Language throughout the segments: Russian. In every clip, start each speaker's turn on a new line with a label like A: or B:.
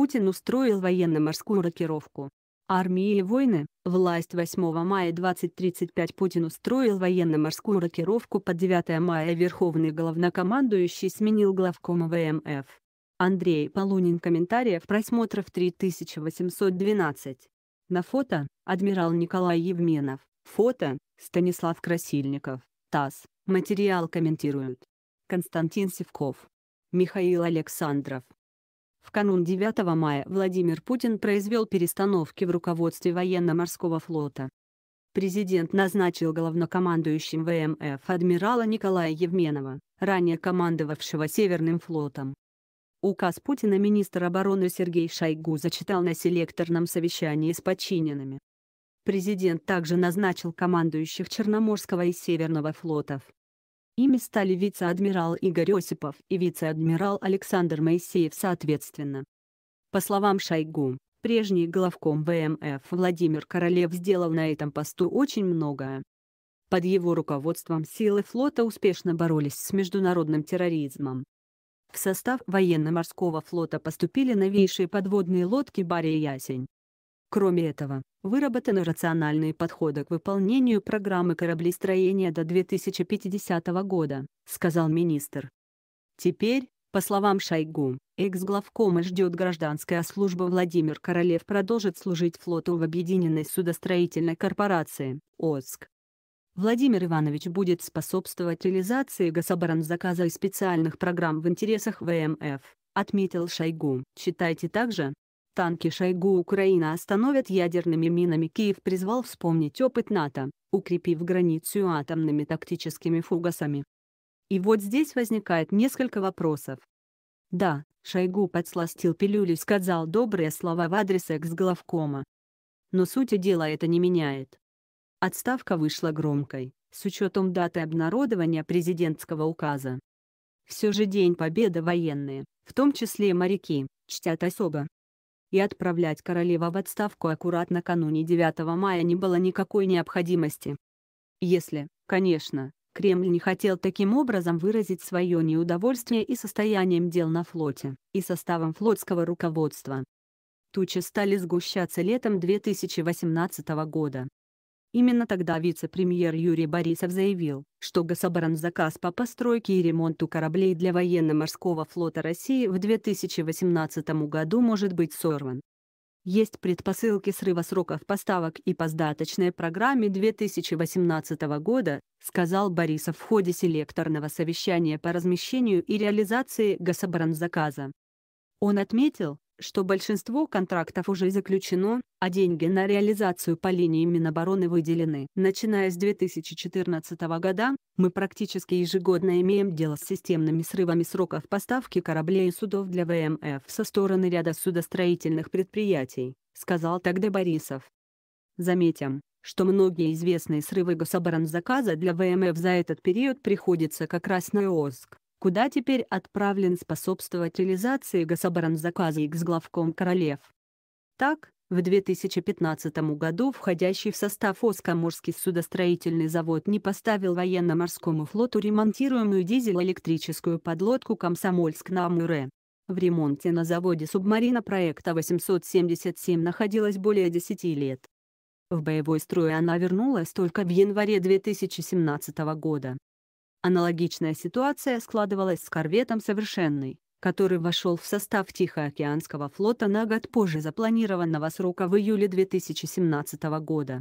A: Путин устроил военно-морскую рокировку. Армии и войны, власть 8 мая 2035 Путин устроил военно-морскую рокировку под 9 мая Верховный главнокомандующий сменил главкома ВМФ. Андрей Полунин комментариев просмотров 3812. На фото, адмирал Николай Евменов, фото, Станислав Красильников, ТАСС, материал комментируют. Константин Севков. Михаил Александров. В канун 9 мая Владимир Путин произвел перестановки в руководстве военно-морского флота. Президент назначил главнокомандующим ВМФ адмирала Николая Евменова, ранее командовавшего Северным флотом. Указ Путина министр обороны Сергей Шойгу зачитал на селекторном совещании с подчиненными. Президент также назначил командующих Черноморского и Северного флотов. Ими стали вице-адмирал Игорь Осипов и вице-адмирал Александр Моисеев соответственно. По словам Шойгу, прежний главком ВМФ Владимир Королев сделал на этом посту очень многое. Под его руководством силы флота успешно боролись с международным терроризмом. В состав военно-морского флота поступили новейшие подводные лодки «Барри» «Ясень», Кроме этого, выработаны рациональные подходы к выполнению программы кораблестроения до 2050 года, сказал министр. Теперь, по словам Шойгу, экс-главкома ждет гражданская служба Владимир Королев продолжит служить флоту в Объединенной судостроительной корпорации, ОСК. Владимир Иванович будет способствовать реализации гособоронзаказа и специальных программ в интересах ВМФ, отметил Шойгу. Читайте также, танки Шойгу Украина остановят ядерными минами Киев призвал вспомнить опыт НАТО, укрепив границу атомными тактическими фугасами. И вот здесь возникает несколько вопросов. Да, Шойгу подсластил пилюлю и сказал добрые слова в адрес экс-главкома. Но суть дела это не меняет. Отставка вышла громкой, с учетом даты обнародования президентского указа. Все же День Победы военные, в том числе и моряки, чтят особо и отправлять королева в отставку аккурат накануне 9 мая не было никакой необходимости. Если, конечно, Кремль не хотел таким образом выразить свое неудовольствие и состоянием дел на флоте, и составом флотского руководства. Тучи стали сгущаться летом 2018 года, Именно тогда вице-премьер Юрий Борисов заявил, что Гасабаран заказ по постройке и ремонту кораблей для военно-морского флота России в 2018 году может быть сорван. Есть предпосылки срыва сроков поставок и по сдаточной программе 2018 года, сказал Борисов в ходе селекторного совещания по размещению и реализации гособранзаказа. Он отметил, что большинство контрактов уже заключено, а деньги на реализацию по линии Минобороны выделены. Начиная с 2014 года, мы практически ежегодно имеем дело с системными срывами сроков поставки кораблей и судов для ВМФ со стороны ряда судостроительных предприятий, сказал тогда Борисов. Заметим, что многие известные срывы гособоронзаказа для ВМФ за этот период приходится как раз на ОСК куда теперь отправлен способствовать реализации гособоронзаказа и с главком королев. Так, в 2015 году входящий в состав Оскоморский судостроительный завод не поставил военно-морскому флоту ремонтируемую дизель-электрическую подлодку «Комсомольск» на Амуре. В ремонте на заводе субмарина проекта 877 находилась более 10 лет. В боевой строй она вернулась только в январе 2017 года. Аналогичная ситуация складывалась с корветом «Совершенный», который вошел в состав Тихоокеанского флота на год позже запланированного срока в июле 2017 года.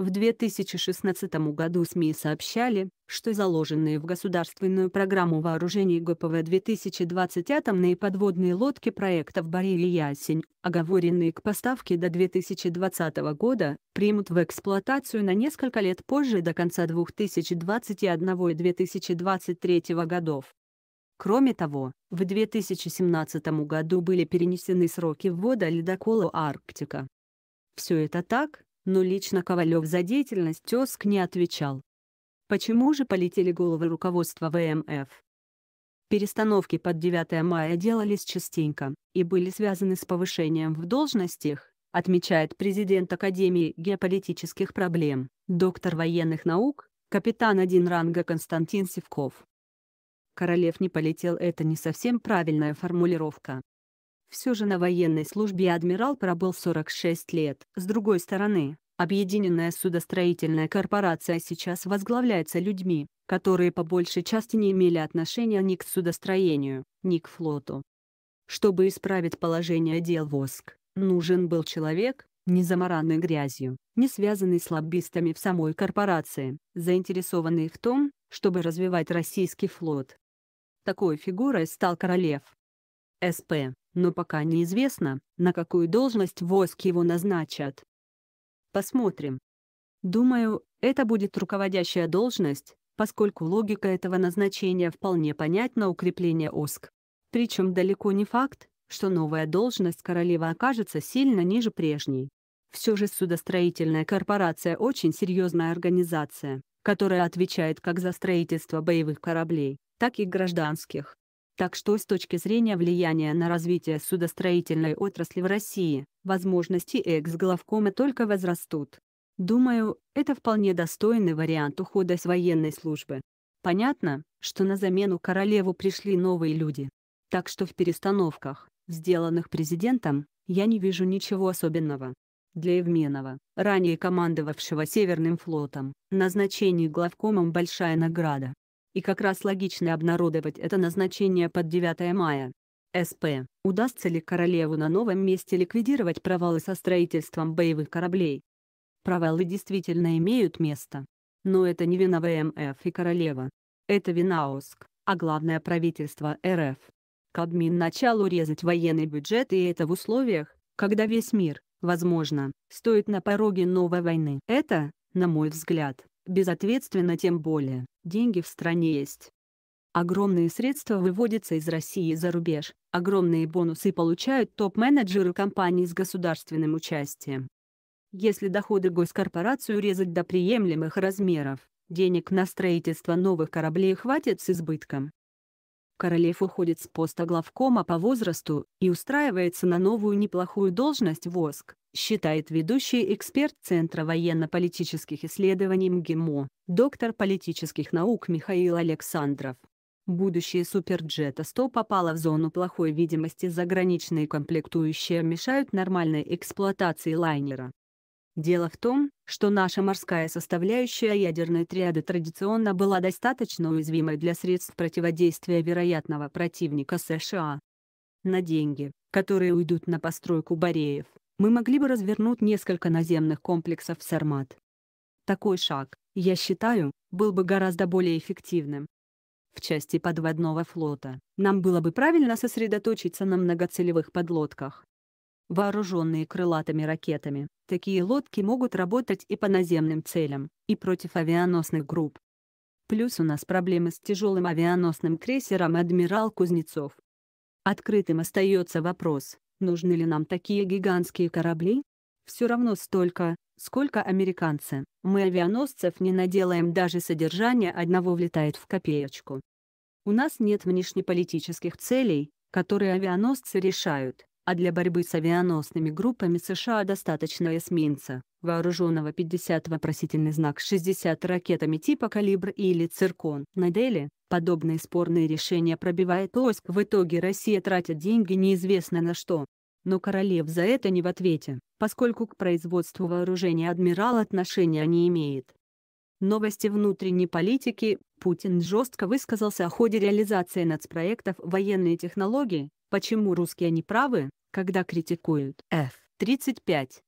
A: В 2016 году СМИ сообщали, что заложенные в государственную программу вооружений ГПВ-2020 атомные подводные лодки проектов «Борель» и «Ясень», оговоренные к поставке до 2020 года, примут в эксплуатацию на несколько лет позже до конца 2021 и 2023 годов. Кроме того, в 2017 году были перенесены сроки ввода ледокола «Арктика». Все это так, но лично Ковалев за деятельность ТЕСК не отвечал. Почему же полетели головы руководства ВМФ? Перестановки под 9 мая делались частенько и были связаны с повышением в должностях, отмечает президент Академии геополитических проблем, доктор военных наук, капитан один ранга Константин Севков. Королев не полетел – это не совсем правильная формулировка, все же на военной службе адмирал пробыл 46 лет. С другой стороны, Объединенная судостроительная корпорация сейчас возглавляется людьми, которые по большей части не имели отношения ни к судостроению, ни к флоту. Чтобы исправить положение дел ВОСК, нужен был человек, не замаранный грязью, не связанный с лоббистами в самой корпорации, заинтересованный в том, чтобы развивать российский флот. Такой фигурой стал Королев. СП но пока неизвестно, на какую должность ВОСК его назначат. Посмотрим. Думаю, это будет руководящая должность, поскольку логика этого назначения вполне понятна укрепление ОСК. Причем далеко не факт, что новая должность королевы окажется сильно ниже прежней. Все же судостроительная корпорация очень серьезная организация, которая отвечает как за строительство боевых кораблей, так и гражданских. Так что с точки зрения влияния на развитие судостроительной отрасли в России, возможности экс-главкома только возрастут. Думаю, это вполне достойный вариант ухода с военной службы. Понятно, что на замену королеву пришли новые люди. Так что в перестановках, сделанных президентом, я не вижу ничего особенного. Для Евменова, ранее командовавшего Северным флотом, назначение главкомом большая награда, и как раз логично обнародовать это назначение под 9 мая. СП. Удастся ли королеву на новом месте ликвидировать провалы со строительством боевых кораблей? Провалы действительно имеют место. Но это не вина ВМФ и королева. Это вина ОСК, а главное правительство РФ. Кабмин начал урезать военный бюджет и это в условиях, когда весь мир, возможно, стоит на пороге новой войны. Это, на мой взгляд, безответственно тем более, деньги в стране есть. Огромные средства выводятся из России за рубеж, огромные бонусы получают топ-менеджеры компаний с государственным участием. Если доходы госкорпорацию резать до приемлемых размеров, денег на строительство новых кораблей хватит с избытком. Королев уходит с поста главкома по возрасту и устраивается на новую неплохую должность ВОСК считает ведущий эксперт Центра военно-политических исследований МГИМО, доктор политических наук Михаил Александров. Будущее суперджета 100 попало в зону плохой видимости заграничные комплектующие мешают нормальной эксплуатации лайнера. Дело в том, что наша морская составляющая ядерной триады традиционно была достаточно уязвимой для средств противодействия вероятного противника США. На деньги, которые уйдут на постройку бареев, мы могли бы развернуть несколько наземных комплексов в Сармат. Такой шаг, я считаю, был бы гораздо более эффективным. В части подводного флота нам было бы правильно сосредоточиться на многоцелевых подлодках. Вооруженные крылатыми ракетами, такие лодки могут работать и по наземным целям, и против авианосных групп. Плюс у нас проблемы с тяжелым авианосным крейсером «Адмирал Кузнецов». Открытым остается вопрос, нужны ли нам такие гигантские корабли? Все равно столько, сколько американцы. Мы авианосцев не наделаем даже содержание одного влетает в копеечку. У нас нет внешнеполитических целей, которые авианосцы решают, а для борьбы с авианосными группами США достаточно эсминца вооруженного 50 вопросительный знак 60 ракетами типа «Калибр» или «Циркон». На деле, подобные спорные решения пробивает ОСК. В итоге Россия тратит деньги неизвестно на что. Но Королев за это не в ответе, поскольку к производству вооружения адмирал отношения не имеет. Новости внутренней политики. Путин жестко высказался о ходе реализации нацпроектов военные технологии, почему русские не правы когда критикуют F-35.